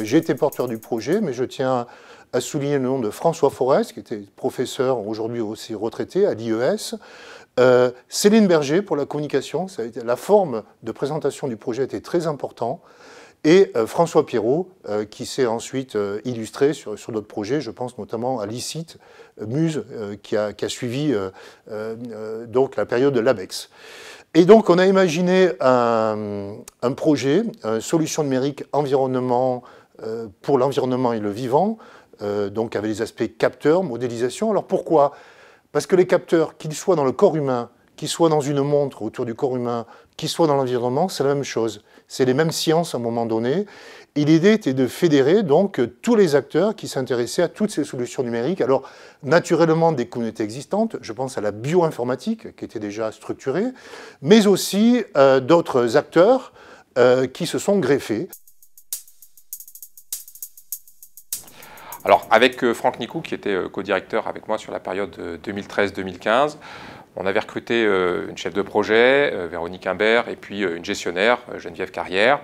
Euh, j'ai été porteur du projet, mais je tiens à souligner le nom de François Forest, qui était professeur, aujourd'hui aussi retraité, à l'IES. Euh, Céline Berger pour la communication, la forme de présentation du projet était très importante. Et euh, François Pierrot, qui s'est ensuite illustré sur, d'autres projets, je pense notamment à l'ICIT Muse, qui a, suivi donc la période de l'ABEX. Et donc on a imaginé un, un projet, solution numérique environnement, euh, pour l'environnement et le vivant, euh, donc avec des aspects capteurs, modélisation. Alors pourquoi Parce que les capteurs, qu'ils soient dans le corps humain, qu'ils soient dans une montre autour du corps humain, qu'ils soient dans l'environnement, c'est la même chose. C'est les mêmes sciences à un moment donné. Et l'idée était de fédérer donc tous les acteurs qui s'intéressaient à toutes ces solutions numériques. Alors naturellement des communautés existantes, je pense à la bioinformatique qui était déjà structurée, mais aussi euh, d'autres acteurs qui se sont greffés. Alors avec euh, Franck Nicou, qui était euh, co-directeur avec moi sur la période 2013-2015, euh, on avait recruté euh, une chef de projet, euh, Véronique Imbert, et puis euh, une gestionnaire, Geneviève Carrière,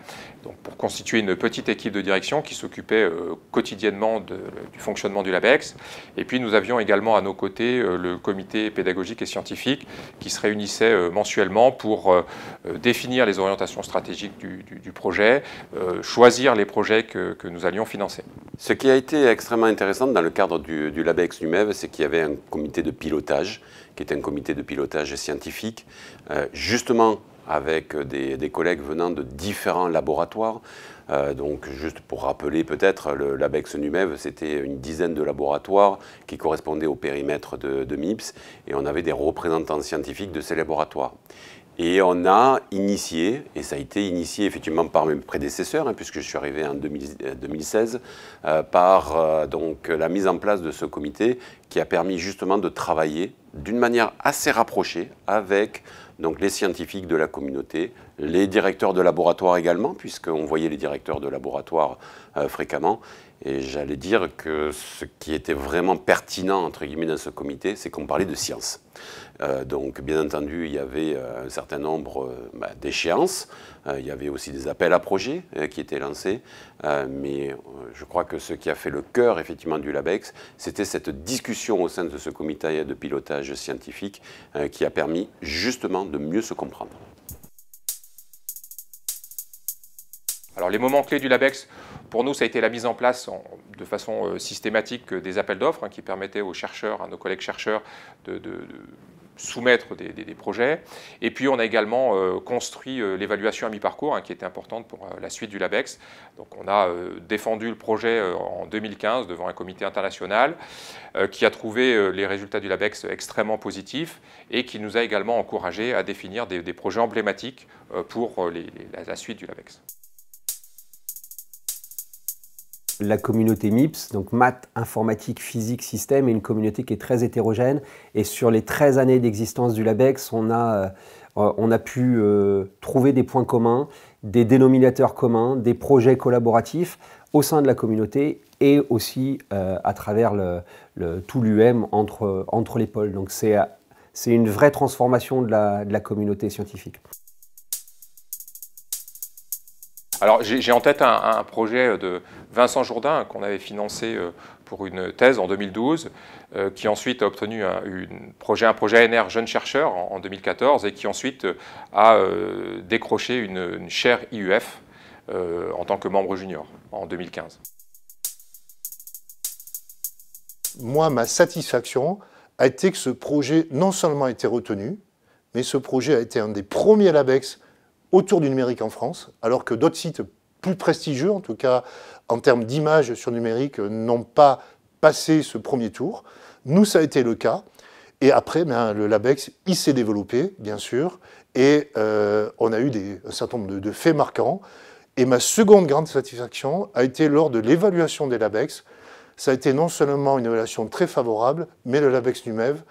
pour constituer une petite équipe de direction qui s'occupait quotidiennement du fonctionnement du LABEX. Et puis nous avions également à nos côtés le comité pédagogique et scientifique qui se réunissait mensuellement pour définir les orientations stratégiques du, projet, choisir les projets que, nous allions financer. Ce qui a été extrêmement intéressant dans le cadre du, du LABEX du MEV, c'est qu'il y avait un comité de pilotage qui est un comité de pilotage scientifique, euh, justement avec des, collègues venant de différents laboratoires. Euh, donc, juste pour rappeler peut-être, l'ABEX NUMEV, c'était une dizaine de laboratoires qui correspondaient au périmètre de, MIPS, et on avait des représentants scientifiques de ces laboratoires. Et on a initié, et ça a été initié effectivement par mes prédécesseurs, hein, puisque je suis arrivé en 2016, euh, par donc, la mise en place de ce comité qui a permis justement de travailler d'une manière assez rapprochée avec donc les scientifiques de la communauté, les directeurs de laboratoire également, puisqu'on voyait les directeurs de laboratoire euh, fréquemment. Et j'allais dire que ce qui était vraiment pertinent, entre guillemets, dans ce comité, c'est qu'on parlait de science. Euh, donc, bien entendu, il y avait euh, un certain nombre bah, d'échéances. il y avait aussi des appels à projets qui étaient lancés. mais je crois que ce qui a fait le cœur, effectivement, du LABEX, c'était cette discussion au sein de ce comité de pilotage scientifique qui a permis justement de mieux se comprendre. Alors les moments clés du LABEX, pour nous, ça a été la mise en place de façon euh, systématique euh, des appels d'offres hein, qui permettaient aux chercheurs, à nos collègues chercheurs, de soumettre des, projets. Et puis, on a également euh, construit euh, l'évaluation à mi-parcours, hein, qui était importante pour euh, la suite du LABEX. Donc, on a défendu le projet en 2015 devant un comité international, qui a trouvé les résultats du LABEX extrêmement positifs et qui nous a également encouragé à définir des, projets emblématiques pour la suite du LABEX la communauté MIPS, donc maths, informatique, physique, système, est une communauté qui est très hétérogène. Et sur les 13 années d'existence du LABEX, on a, euh, euh, pu euh, trouver des points communs, des dénominateurs communs, des projets collaboratifs au sein de la communauté et aussi à travers tout l'UM entre, entre les pôles. Donc c'est une vraie transformation de la communauté scientifique. Alors j'ai en tête un, projet euh, de Vincent Jourdain qu'on avait financé euh, pour une thèse en 2012, euh, qui ensuite a obtenu un, projet, un NR jeune chercheur en, 2014 et qui ensuite a décroché une, une chaire IUF en tant que membre junior en 2015. Moi, ma satisfaction a été que ce projet non seulement a été retenu, mais ce projet a été un des premiers LABEX autour du numérique en France, alors que d'autres sites plus prestigieux, en tout cas en termes d'image sur numérique, n'ont pas passé ce premier tour. Nous, ça a été le cas. Et après, ben, le LabEx, il s'est développé, bien sûr, et euh, on a eu des, un certain nombre de, de, faits marquants. Et ma seconde grande satisfaction a été lors de l'évaluation des LabEx. Ça a été non seulement une évaluation très favorable, mais le LabEx NUMEV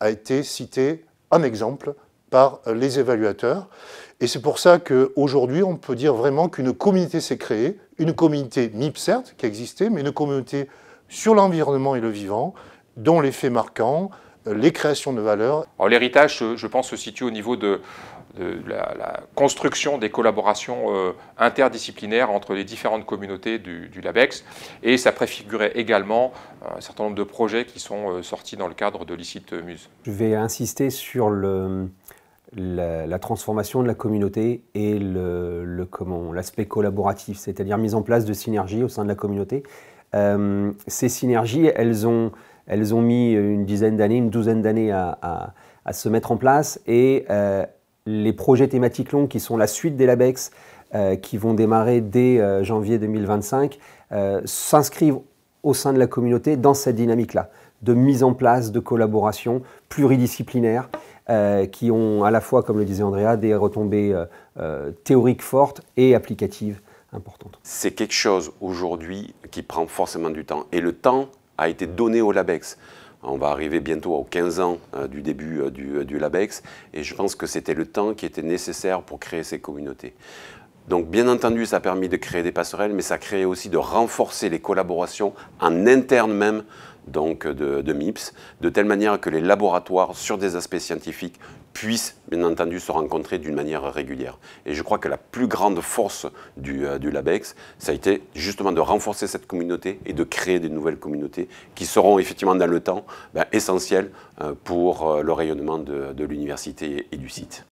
a été cité en exemple par les évaluateurs. Et c'est pour ça qu'aujourd'hui, on peut dire vraiment qu'une communauté s'est créée, une communauté MIP certes, qui existait, mais une communauté sur l'environnement et le vivant, dont les faits marquants, euh, les créations de valeur. l'héritage, euh, je pense, se situe au niveau de, la, construction des collaborations euh, interdisciplinaires entre les différentes communautés du, LABEX. Et ça préfigurait également un certain nombre de projets qui sont sortis dans le cadre de l'ICIT Muse. Je vais insister sur le, la, transformation de la communauté et le, l'aspect collaboratif, c'est-à-dire mise en place de synergies au sein de la communauté. Euh, ces synergies, elles ont, mis une dizaine d'années, une douzaine d'années à, se mettre en place et euh, les projets thématiques longs qui sont la suite des LABEX, euh, qui vont démarrer dès janvier 2025, s'inscrivent au sein de la communauté dans cette dynamique-là, de mise en place de collaboration pluridisciplinaire euh, qui ont à la fois, comme le disait Andrea, des retombées euh, euh, théoriques fortes et applicatives importantes. C'est quelque chose aujourd'hui qui prend forcément du temps. Et le temps a été donné au LABEX. On va arriver bientôt aux 15 ans du début du, du, LABEX et je pense que c'était le temps qui était nécessaire pour créer ces communautés. Donc bien entendu, ça a permis de créer des passerelles, mais ça a créé aussi de renforcer les collaborations en interne même donc de, MIPS, de telle manière que les laboratoires sur des aspects scientifiques puissent bien entendu se rencontrer d'une manière régulière. Et je crois que la plus grande force du, euh, LABEX, ça a été justement de renforcer cette communauté et de créer des nouvelles communautés qui seront effectivement dans le temps ben, essentielles euh, pour euh, le rayonnement de l'université et du site.